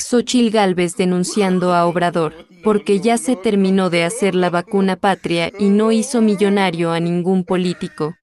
Xochil Gálvez denunciando a Obrador, porque ya se terminó de hacer la vacuna patria y no hizo millonario a ningún político.